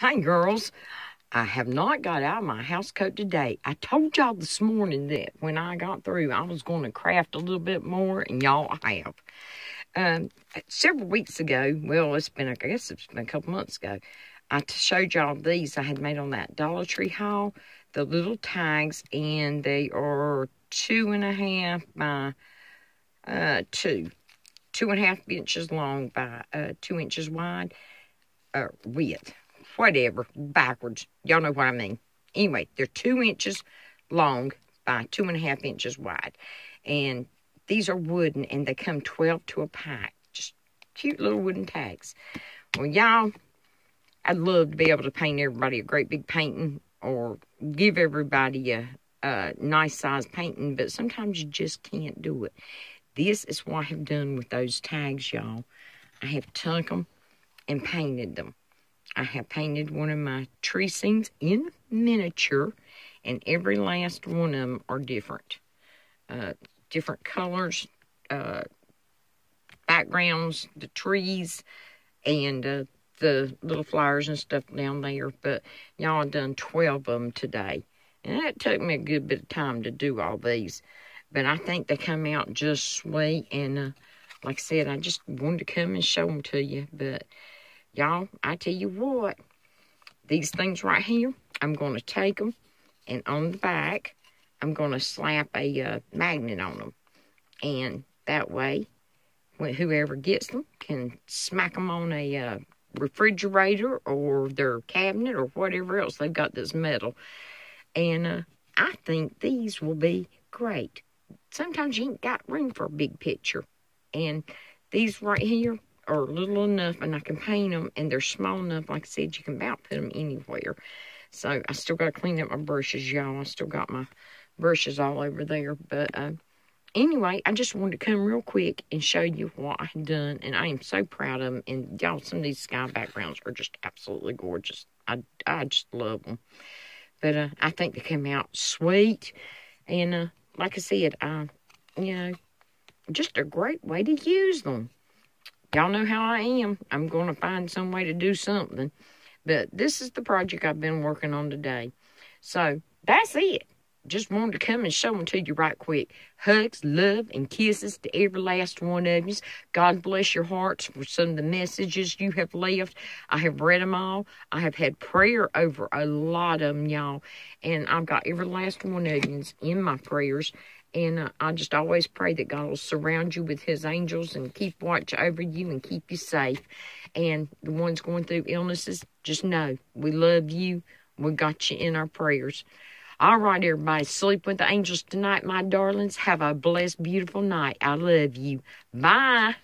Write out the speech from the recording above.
Hi, girls. I have not got out of my house coat today. I told y'all this morning that when I got through, I was going to craft a little bit more, and y'all have. Um, several weeks ago, well, it's been, I guess it's been a couple months ago, I showed y'all these I had made on that Dollar Tree haul, the little tags, and they are two and a half by uh, two, two and a half inches long by uh, two inches wide uh, width whatever, backwards. Y'all know what I mean. Anyway, they're two inches long by two and a half inches wide. And these are wooden and they come 12 to a pack. Just cute little wooden tags. Well, y'all, I'd love to be able to paint everybody a great big painting or give everybody a, a nice size painting, but sometimes you just can't do it. This is what I have done with those tags, y'all. I have tuck them and painted them. I have painted one of my tree scenes in miniature, and every last one of them are different. Uh, different colors, uh, backgrounds, the trees, and uh, the little flowers and stuff down there. But y'all, done 12 of them today. And that took me a good bit of time to do all these. But I think they come out just sweet. And uh, like I said, I just wanted to come and show them to you. But Y'all, I tell you what, these things right here, I'm going to take them, and on the back, I'm going to slap a uh, magnet on them. And that way, when whoever gets them can smack them on a uh, refrigerator or their cabinet or whatever else they've got that's metal. And uh, I think these will be great. Sometimes you ain't got room for a big picture. And these right here, are little enough and I can paint them and they're small enough, like I said, you can about put them anywhere. So I still got to clean up my brushes, y'all. I still got my brushes all over there. But uh, anyway, I just wanted to come real quick and show you what I had done. And I am so proud of them. And y'all, some of these sky backgrounds are just absolutely gorgeous. I, I just love them. But uh, I think they came out sweet. And uh, like I said, I, uh, you know, just a great way to use them. Y'all know how I am. I'm going to find some way to do something. But this is the project I've been working on today. So that's it. Just wanted to come and show them to you right quick. Hugs, love, and kisses to every last one of you. God bless your hearts for some of the messages you have left. I have read them all. I have had prayer over a lot of them, y'all. And I've got every last one of you in my prayers. And I just always pray that God will surround you with his angels and keep watch over you and keep you safe. And the ones going through illnesses, just know we love you. We got you in our prayers. All right, everybody, sleep with the angels tonight, my darlings. Have a blessed, beautiful night. I love you. Bye.